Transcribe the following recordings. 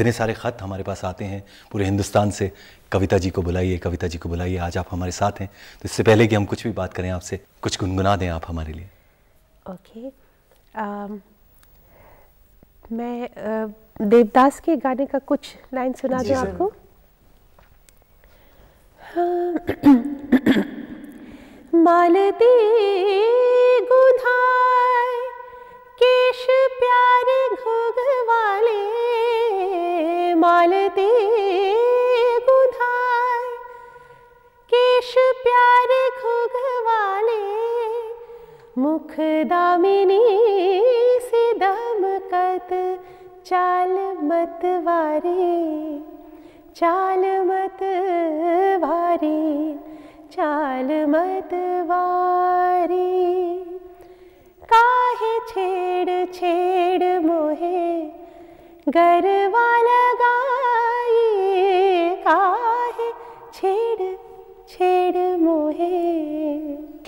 इतने सारे ख़त हमारे पास आते हैं पूरे हिंदुस्तान से कविता जी को बुलाइए कविता जी को बुलाइए आज आप हमारे साथ हैं तो इससे पहले कि हम कुछ भी बात करें आपसे कुछ गुनगुना दें आप हमारे लिए ओके um, मैं uh, देवदास के गाने का कुछ लाइन सुना दूँ आपको हाँ। मालती बालते गुधाय, केश प्यार खुग वाले मुख दामिनी से दम कत चाल मत चाल मत चाल मत काहे छेड़ छेड़ मोहे गर वाला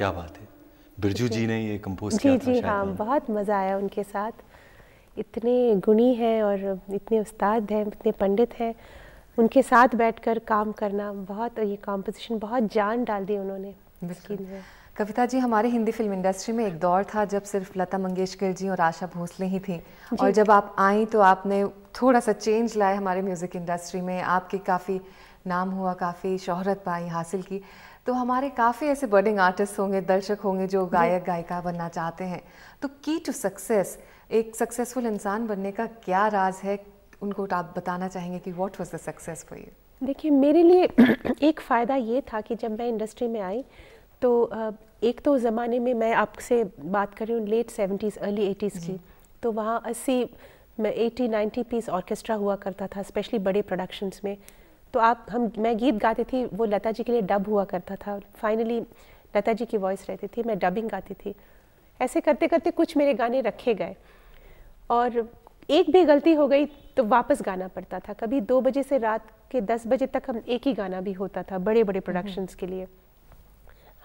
क्या बात है बिरजू जी ने ये कंपोज किया जी था हाँ बहुत मज़ा आया उनके साथ इतने गुणी हैं और इतने उस्ताद हैं इतने पंडित हैं उनके साथ बैठकर काम करना बहुत ये कॉम्पोजिशन बहुत जान डाल दी उन्होंने कविता जी हमारे हिंदी फिल्म इंडस्ट्री में एक दौर था जब सिर्फ लता मंगेशकर जी और आशा भोसले ही थी और जब आप आई तो आपने थोड़ा सा चेंज लाया हमारे म्यूज़िक इंडस्ट्री में आपके काफ़ी नाम हुआ काफ़ी शोहरत पाई हासिल की तो हमारे काफ़ी ऐसे बर्डिंग आर्टिस्ट होंगे दर्शक होंगे जो गायक गायिका बनना चाहते हैं तो की टू सक्सेस एक सक्सेसफुल इंसान बनने का क्या राज है उनको आप बताना चाहेंगे कि what was the success for you देखिए मेरे लिए एक फ़ायदा ये था कि जब मैं इंडस्ट्री में आई तो एक तो ज़माने में मैं आपसे बात कर रही हूँ लेट सेवेंटीज़ अर्ली एटीज़ की तो वहाँ अस्सी एटी नाइन्टी पीस ऑर्केस्ट्रा हुआ करता था स्पेशली बड़े प्रोडक्शंस में तो आप हम मैं गीत गाती थी वो लता जी के लिए डब हुआ करता था फाइनली लता जी की वॉइस रहती थी मैं डबिंग गाती थी ऐसे करते करते कुछ मेरे गाने रखे गए और एक भी गलती हो गई तो वापस गाना पड़ता था कभी दो बजे से रात के दस बजे तक हम एक ही गाना भी होता था बड़े बड़े प्रोडक्शंस के लिए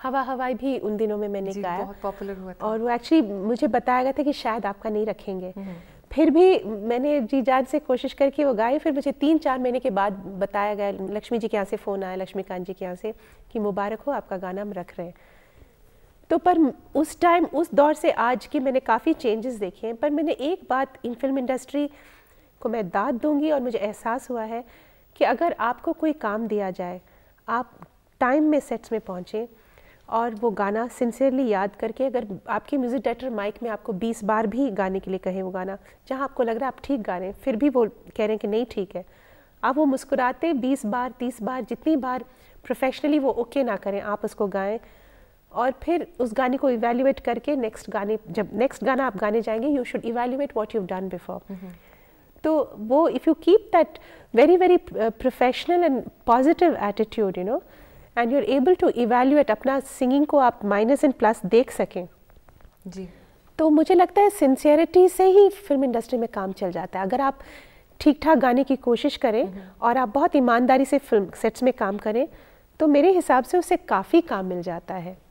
हवा हवाई भी उन दिनों में मैंने गाया बहुत पॉपुलर हुआ था और वो एक्चुअली मुझे बताया गया था कि शायद आपका नहीं रखेंगे नहीं। हम्म। फिर भी मैंने जी जान से कोशिश करके वो गाई फिर मुझे तीन चार महीने के बाद बताया गया लक्ष्मी जी के यहाँ से फ़ोन आया लक्ष्मीकांत जी के यहाँ से कि मुबारक हो आपका गाना हम रख रहे हैं तो पर उस टाइम उस दौर से आज की मैंने काफ़ी चेंजेस देखे हैं पर मैंने एक बात इन फिल्म इंडस्ट्री को मैं दाद दूंगी और मुझे एहसास हुआ है कि अगर आपको कोई काम दिया जाए आप टाइम में सेट्स में पहुँचें और वो गाना सिंसियरली याद करके अगर आपके म्यूज़िक डायरेक्टर माइक में आपको 20 बार भी गाने के लिए कहें वो गाना जहाँ आपको लग रहा है आप ठीक गा रहे हैं फिर भी वो कह रहे हैं कि नहीं ठीक है आप वो मुस्कुराते 20 बार 30 बार जितनी बार प्रोफेशनली वो ओके okay ना करें आप उसको गाएं और फिर उस गाने को इवेल्यूएट करके नेक्स्ट गाने जब नेक्स्ट गाना आप गाने जाएंगे you should evaluate what you done before तो वो if you keep that very very professional and positive attitude you know and you are able to evaluate अपना सिंगिंग को आप माइनस एंड प्लस देख सकें जी तो मुझे लगता है सिंसियरिटी से ही फिल्म इंडस्ट्री में काम चल जाता है अगर आप ठीक ठाक गाने की कोशिश करें हम्म। और आप बहुत ईमानदारी से फिल्म सेट्स में काम करें तो मेरे हिसाब से उससे काफ़ी काम मिल जाता है